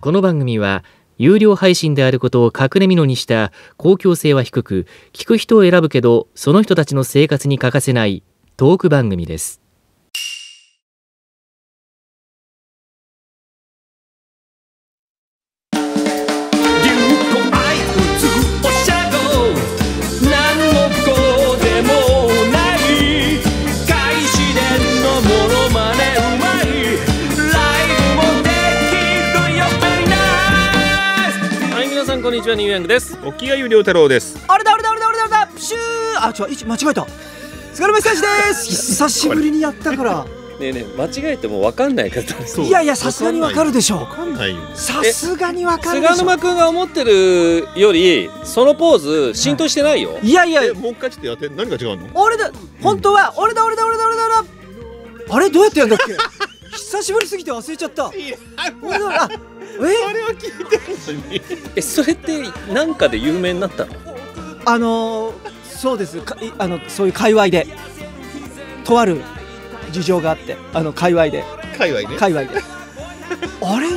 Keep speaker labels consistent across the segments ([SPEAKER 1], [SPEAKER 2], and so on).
[SPEAKER 1] この番組は有料配信であることを隠れみのにした公共性は低く聞く人を選ぶけどその人たちの生活に欠かせないトーク番組です
[SPEAKER 2] はニューヤングです沖谷優良太郎です
[SPEAKER 1] あれだあれだあれだあれだあれだプシューあち
[SPEAKER 2] ょ、位置間違えた
[SPEAKER 1] 菅原選手です
[SPEAKER 2] 久しぶりにやったからねえねえ間違えてもわかんないからいやいやさすがにわかるでしょうさす
[SPEAKER 1] がにわかるでしょ菅沼
[SPEAKER 2] 君が思ってるよりそのポーズ浸透してないよ、はい、いやいやもう一回ちょっとやって何が違うの
[SPEAKER 1] 俺だ本当は俺だ俺だ俺だ俺だ俺だあれどうやってやるんだっけ 久しぶりすぎて忘れちゃった俺だあえあれは聞いて
[SPEAKER 2] えそれって何かで有名になったの
[SPEAKER 1] あのそうですかあのそういう界隈でとある事情があってあの界隈で界隈で界隈で あれと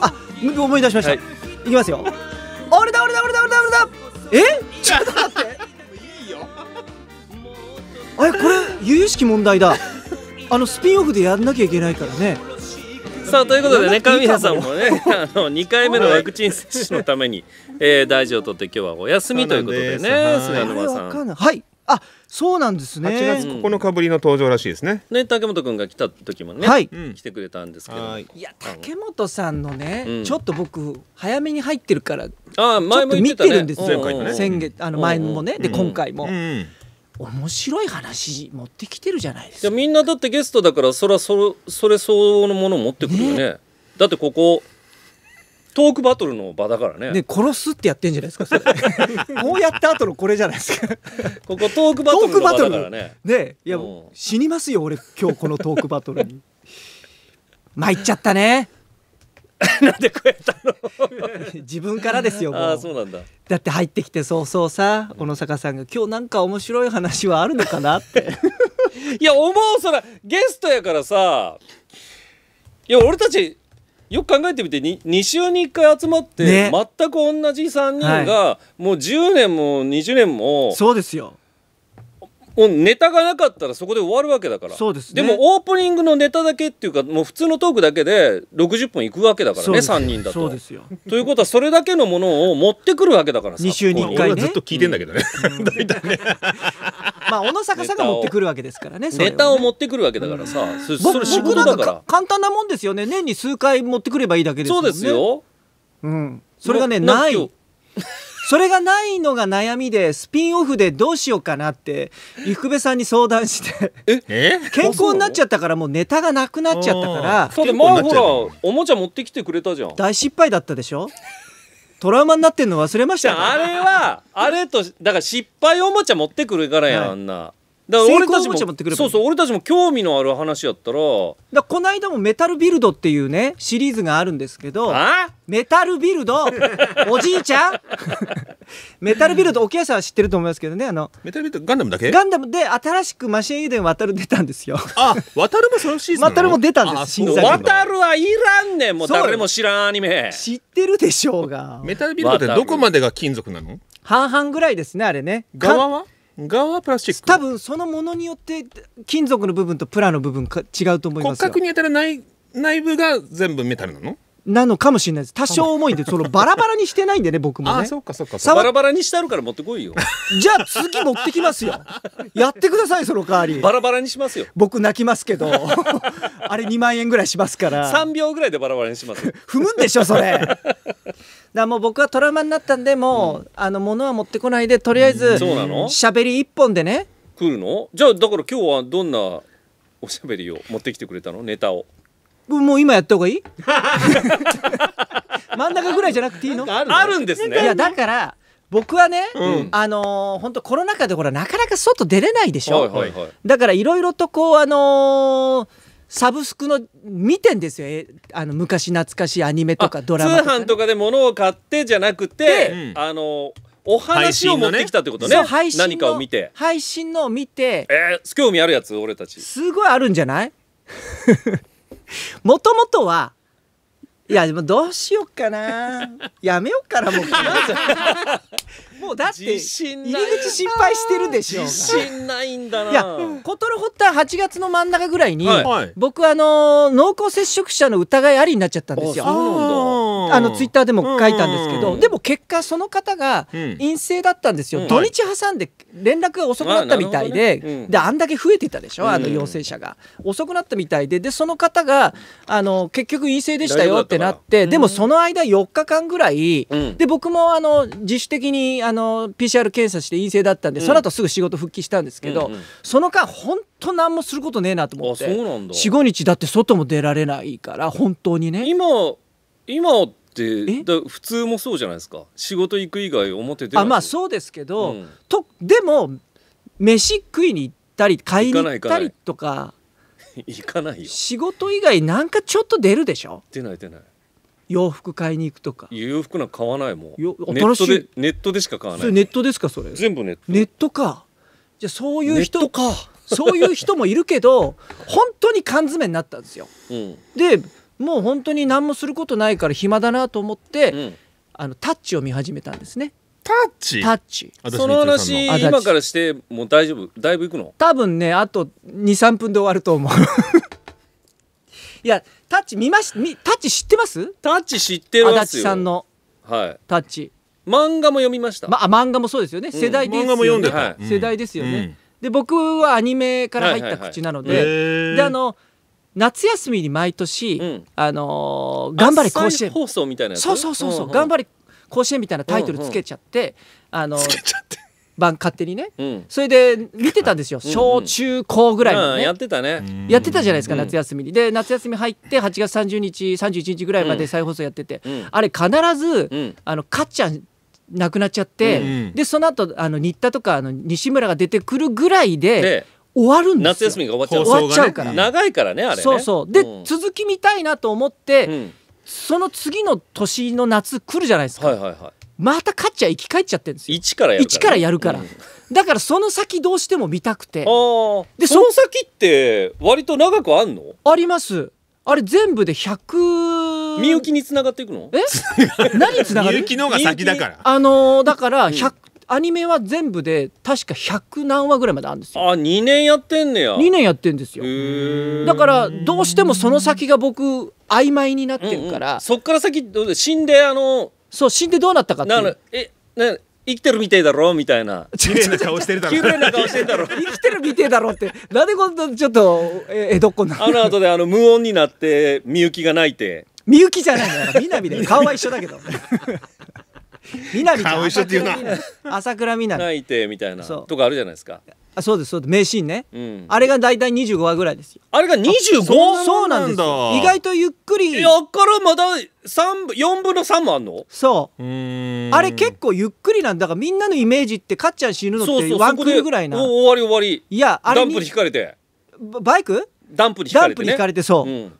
[SPEAKER 1] あ思い出しました、はい、いきますよ俺だ俺だ俺だ俺だ俺だえちょっと待っていいよあれこれ由々しき問題だあのスピンオフでやんなきゃいけないからね
[SPEAKER 2] さあということでね神谷さんもね あの2回目のワクチン接種のために、えー、大事を取って今日はお休みということでね砂沼さん。
[SPEAKER 1] はいあそうなんですね。8月9
[SPEAKER 2] 日ぶりの登場らしいですね。ね竹本君が来た時もね、はい、来てくれたんですけど、いや竹
[SPEAKER 1] 本さんのね、うん、ちょっと僕早めに入ってるから、
[SPEAKER 2] あ前も言見てるんですよ。前回ね、先月あの前もね、で今回も。うん
[SPEAKER 1] 面白い話持ってきてるじゃない
[SPEAKER 2] ですか。みんなだってゲストだからそれはそれそれ相応のものを持ってくるよね。ねだってここトークバトルの場だからね。ね
[SPEAKER 1] 殺すってやってんじゃないですか。それこ うやった後のこれじゃないですか。ここトークバトルの場だからね。ねいや、うん、死にますよ俺今日このトークバトルに。参っちゃったね。なんで
[SPEAKER 2] こうたの 自分からですよあそうなんだ
[SPEAKER 1] だって入ってきてそうそうさ小野坂さんが「今日なんか面白い話はあるのかな?」って
[SPEAKER 2] いや思うそらゲストやからさいや俺たちよく考えてみて 2, 2週に1回集まって、ね、全く同じ3人が、はい、もう10年も20年もそうですよもうネタがなかったらそこで終わるわけだからそうです、ね、でもオープニングのネタだけっていうかもう普通のトークだけで60分いくわけだからね3人だと。そうですよということはそれだけのものを持ってくるわけだからさ2週に1回、ね、ずっと聞いてんだけどね、うん、大ね
[SPEAKER 1] まあ小野坂さんが持ってくるわけですからねネタを
[SPEAKER 2] 持ってくるわけだからさ、うん、それ仕事だから簡単
[SPEAKER 1] なもんですよね年に数回持ってくればいいだけですよねそうですよ、うん、それがねないそれがないのが悩みでスピンオフでどうしようかなって伊福部さんに相談してえ健康になっちゃったからもうネタがなくなっちゃったからだって前ほら
[SPEAKER 2] おもちゃ持ってきてくれたじゃん大
[SPEAKER 1] 失敗だったでしょトラウマ
[SPEAKER 2] になってんの忘れました、ね、あれはあれとだから失敗おもちゃ持ってくるからや、はい、あんな。だから俺たちもそうそう俺たちも興味のある話やったらだこの間もメ
[SPEAKER 1] タルビルドっていうねシリーズがあるんですけどメタルビルド おじいちゃん メタルビルド沖谷さんは知ってると思いますけどねあのメタルビルドガンダムだけガンダムで新しくマシン油田渡る出たんですよ あ
[SPEAKER 2] 渡るもその
[SPEAKER 1] シーズン渡るも出たんです新作渡
[SPEAKER 2] るはいらんねんもう誰も知らんアニメ知
[SPEAKER 1] ってるでしょうが
[SPEAKER 2] メタルビルドってどこまでが金属なの
[SPEAKER 1] 半々ぐらいですねあれね側は側はプラスチック多分そのものによって金属の部分とプラの部分か違うと思いますよ骨格
[SPEAKER 2] に当たる内内部が全部メタルなの
[SPEAKER 1] なのかもしれないです多少重いんでそのバラバラにしてないんでね僕もねあそっかそっかバラ
[SPEAKER 2] バラにしてあるから持ってこいよ
[SPEAKER 1] じゃあ次持ってきますよやってくださいその代わりバラバラにしますよ僕泣きますけど あれ2万円ぐらいしますから3
[SPEAKER 2] 秒ぐらいでバラバラにします
[SPEAKER 1] 踏むんでしょそれ
[SPEAKER 2] らもう僕はトラウ
[SPEAKER 1] マになったんでもう、うん、あの物は持ってこないでとりあえずしゃべり一本でね
[SPEAKER 2] 来るのじゃあだから今日はどんなおしゃべりを持ってきてくれたのネタを
[SPEAKER 1] もう今やった方がいい 真ん中ぐらいじゃなくていいのあるんですねいやだから僕はね、うん、あのー、本当コロナ禍でほらなかなか外出れないでしょ、はいはいはい、だからいろいろとこうあのーサブスクの見てんですよあの昔懐かしいアニメとかドラマとか、
[SPEAKER 2] ね、通販とかで物を買ってじゃなくて、あのお話を持ってきたってことね配信、ね、何かを見て
[SPEAKER 1] 配信のを見て
[SPEAKER 2] えー、興味あるやつ俺たちす
[SPEAKER 1] ごいあるんじゃない もともとはいやでもどうしようかな やめようかなもうもうだって入り口心配してるでしょ自信ないんだないや事の発端8月の真ん中ぐらいに、はい、僕あのー、濃厚接触者の疑いありになっちゃったんですよ。あのツイッターでも書いたんですけど、でも結果その方が陰性だったんですよ、うん、土日挟んで連絡が遅くなったみたいでねうん、であんだけ増えてたでしょあの陽性者が、遅くなったみたいででその方があの結局陰性でしたよってなってでもその間4日間ぐらい、で僕もあの自主的にあの PCR 検査して陰性だったんで、その後すぐ仕事復帰したんですけど、その間本当何もすることねえなと思って45日だって外も出られないから本当にね今今
[SPEAKER 2] ってだ普通もそうじゃないですか仕事行く以外表出ないあまあ
[SPEAKER 1] そうですけど、うん、とでも飯食いに行ったり買いに行ったりとか 行かないよ仕事以外なんかちょっと出るでしょ出ない出ない洋服買いに行くとか
[SPEAKER 2] 洋服なんか買わないもんネットでネットでしか買わないネッ
[SPEAKER 1] トですかそれ全部ネットネットかじゃあそういう人かそういう人もいるけど 本当に缶詰になったんですよ、うん、でもう本当に何もすることないから暇だなと思って、うん、あのタッチを見始めたんですね。
[SPEAKER 2] タッチタッチその話今からしてもう大丈夫だいぶいくの
[SPEAKER 1] 多分ねあと23分で終わると思う いやタッチ見ましタッチ知ってますタッチ知ってます足立さんの、はい、タッチ漫画も読みました、ま、あ漫画もそうですよね、世代ですよね漫画も読んでた、世代ですよね、うん、で僕はアニメから入った口なので、はいはいはい、であの夏休みに毎年、
[SPEAKER 2] うん、あのー、頑張れ甲子園放送みたいなそうそうそうそう、うんうん、頑張
[SPEAKER 1] れ甲子園みたいなタイトルつけちゃって、うんうん、あの番勝手にね、うん、それで見てたん
[SPEAKER 2] ですよ、小中高ぐらいのね、やってたねやってたじゃないですか、夏
[SPEAKER 1] 休みにで夏休み入って8月30日31日ぐらいまで再放送やってて、あれ必ず、あのかっちゃん亡くなっちゃって、でその後あの新田とかあの西村が出てくるぐらい
[SPEAKER 2] で終わるんです夏休みが終わっちゃう,、から、長いからねあれねそうそうで、うん、続
[SPEAKER 1] き見たいなと思って、うん、その次の年の夏来るじゃないですか、はいはいはい、
[SPEAKER 2] また勝っちゃ生き返っちゃってるんですよ一からやるから、ね、からやるから、
[SPEAKER 1] うん、だからその先どうしても見たく
[SPEAKER 2] てでその先って割と長くあんのありますあれ全部で100みゆきにつながっていくのえ 何つながるみゆきのが先だから
[SPEAKER 1] あのー、だから100アニメは全部で確か100何話ぐらいまであるんですよあ
[SPEAKER 2] 2年やってんねや2年やってんですよ
[SPEAKER 1] だからどうしてもその先が
[SPEAKER 2] 僕曖昧になってるから、うんうん、そっから先死んであのそう死んでどうなったかっていうえな生きてるみてえだろみたいな綺麗な顔してるだろ 生
[SPEAKER 1] きてるみてえだろってなんでこんなちょっと江
[SPEAKER 2] 戸っ子なあの後であの無音になってみゆきが泣いて
[SPEAKER 1] みゆきじゃないのよみなみで顔は一緒だけどみなみちゃん朝倉みな
[SPEAKER 2] 朝倉みな泣いてみたいなとかあるじゃないですか
[SPEAKER 1] あそうですそうです名シーンね、うん、あれが大体25話ぐらいですよあれが 25? そそうなんです意外とゆっくりやっからまだ4分の3もあんのそうあれ結構ゆっくりなんだからみんなのイメージってかっちゃん死ぬのってワンクールぐらいな終
[SPEAKER 2] わり終わりいやあれダンプに引かれてバイクダンプに引かれて、ね、ダンプに引かれてそう、うん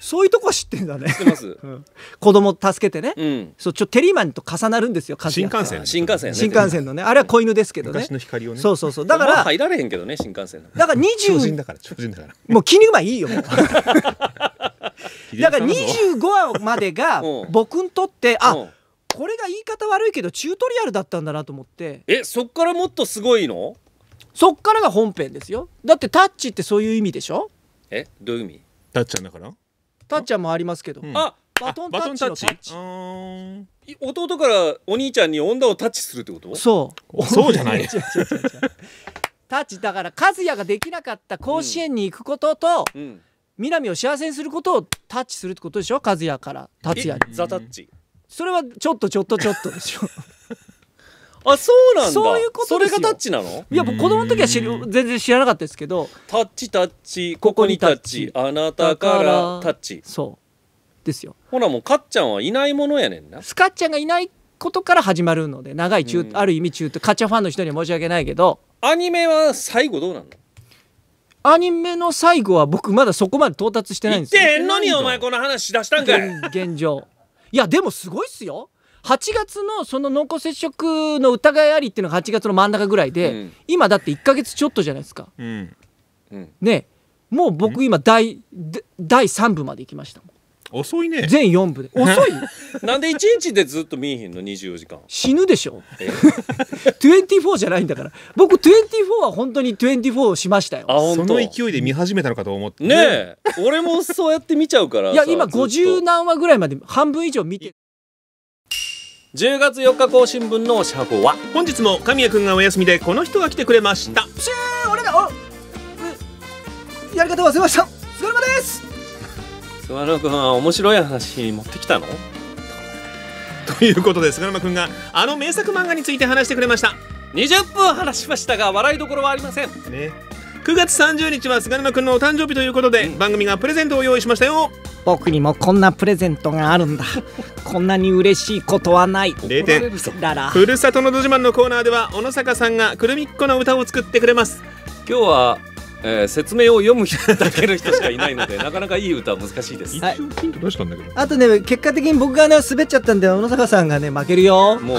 [SPEAKER 1] そういうとこ知ってんだね うん、子供助けてね、うん、そうちょテリーマンと重なるんですよ新幹線新幹線、ね、新幹線のねあれは子犬ですけどね、の光をね、そうそうそうだから、まあ、入られへん
[SPEAKER 2] けどね新幹線だから20だから超人だか
[SPEAKER 1] らもう絹馬いいよ だから
[SPEAKER 2] 25
[SPEAKER 1] 話までが僕にとってあ、これが言い方悪いけどチュートリアルだったんだなと思ってえそっからもっとすごいのそっからが本編ですよだってタッチってそういう意味でしょ
[SPEAKER 2] えどういう意味タッちゃんだから
[SPEAKER 1] タッちゃんもありますけど、うん、あ
[SPEAKER 2] バトンタッチのタッチ弟からお兄ちゃんに女をタッチするってことそうそうじゃない
[SPEAKER 1] タッチだから和也ができなかった甲子園に行くことと、うん、南を幸せにすることをタッチするってことでしょ和也から達也にザタッチそれはちょっとちょっとちょっとでしょ
[SPEAKER 2] あそうなんだそういうことそれがタッチなのいや僕子供の時は知り全然知らなかったですけどタッチタッチここにタッチあなたからタッチそうですよほらもうかっちゃんはいないものやねんなス
[SPEAKER 1] カッちゃんがいないことから始まるので長い中、ある意味中途かっちゃんファンの人には
[SPEAKER 2] 申し訳ないけど
[SPEAKER 1] アニメは最後どうなのアニメの最後は僕まだそこまで到達してないんですよ言ってんのにお前
[SPEAKER 2] この話出したんかい
[SPEAKER 1] 現状いやでもすごいっすよ8月のその濃厚接触の疑いありっていうのが8月の真ん中ぐらいで、うん、今だって1か月ちょっとじゃないですか。うん、ねもう僕今第第3部ま
[SPEAKER 2] で行きました遅いね全4部で遅い なんで1日でずっと見えへんの24時間死
[SPEAKER 1] ぬでしょ、24 じゃないんだから僕24は本当に24しましたよあその勢いで見始めたのかと思ってねえ俺もそうやって見ちゃ
[SPEAKER 2] うからいや今50
[SPEAKER 1] 何話ぐらいまで半分以上見て
[SPEAKER 2] 10月4日更新分のおしゃごは本日も神谷くんがお休みでこの人が来てくれましたシ
[SPEAKER 1] ュー俺らやり方忘れました菅沼です
[SPEAKER 2] 菅沼くんは面白い話持ってきたのということで菅沼くんがあの名作漫画について話してくれました20分話しましたが笑いどころはありませんね9月30日は菅沼君のお誕生日ということで、うん、番組がプレゼントを用意しましたよ
[SPEAKER 1] 僕にもこんなプレゼントがあるんだ
[SPEAKER 2] こんなに嬉しいことはない0点ララふるさとのど自慢のコーナーでは小野坂さんがくるみっこの歌を作ってくれます今日はえー、説明を読む人だけの人しかいないのでなかなかいい歌は難しいです、はい、
[SPEAKER 1] あとね結果的に僕がね滑っちゃったんで小野坂さんがね負けるよ
[SPEAKER 2] もう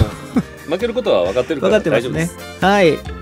[SPEAKER 2] 負けることは分かってるから分かってますね
[SPEAKER 1] はい